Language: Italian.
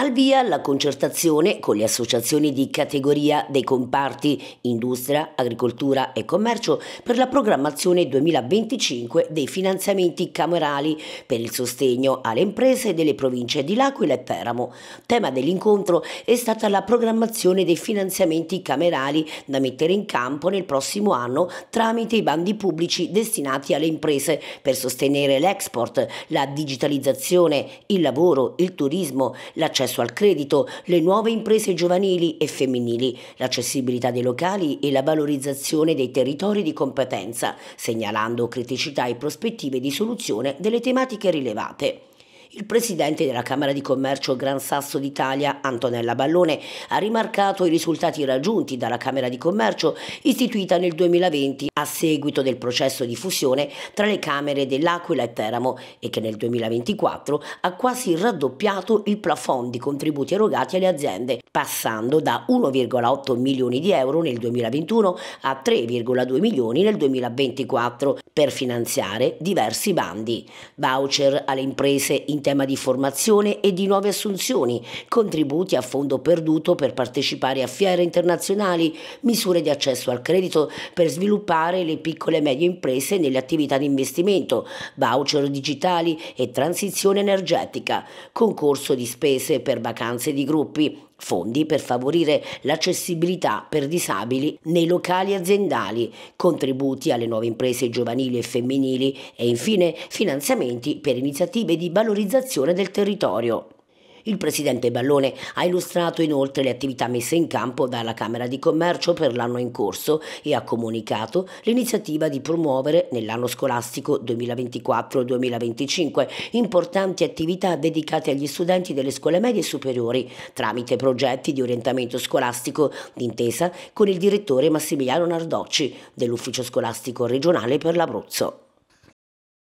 Al via la concertazione con le associazioni di categoria dei comparti industria, agricoltura e commercio per la programmazione 2025 dei finanziamenti camerali per il sostegno alle imprese delle province di L'Aquila e Peramo. Tema dell'incontro è stata la programmazione dei finanziamenti camerali da mettere in campo nel prossimo anno tramite i bandi pubblici destinati alle imprese per sostenere l'export, la digitalizzazione, il lavoro, il turismo, l'accesso l'accesso al credito, le nuove imprese giovanili e femminili, l'accessibilità dei locali e la valorizzazione dei territori di competenza, segnalando criticità e prospettive di soluzione delle tematiche rilevate. Il presidente della Camera di Commercio Gran Sasso d'Italia, Antonella Ballone, ha rimarcato i risultati raggiunti dalla Camera di Commercio istituita nel 2020 a seguito del processo di fusione tra le Camere dell'Aquila e Teramo e che nel 2024 ha quasi raddoppiato il plafond di contributi erogati alle aziende, passando da 1,8 milioni di euro nel 2021 a 3,2 milioni nel 2024 per finanziare diversi bandi, voucher alle imprese in tema di formazione e di nuove assunzioni, contributi a fondo perduto per partecipare a fiere internazionali, misure di accesso al credito per sviluppare aiutare le piccole e medie imprese nelle attività di investimento, voucher digitali e transizione energetica, concorso di spese per vacanze di gruppi, fondi per favorire l'accessibilità per disabili nei locali aziendali, contributi alle nuove imprese giovanili e femminili e infine finanziamenti per iniziative di valorizzazione del territorio. Il presidente Ballone ha illustrato inoltre le attività messe in campo dalla Camera di Commercio per l'anno in corso e ha comunicato l'iniziativa di promuovere nell'anno scolastico 2024-2025 importanti attività dedicate agli studenti delle scuole medie e superiori tramite progetti di orientamento scolastico d'intesa con il direttore Massimiliano Nardocci dell'Ufficio Scolastico Regionale per l'Abruzzo.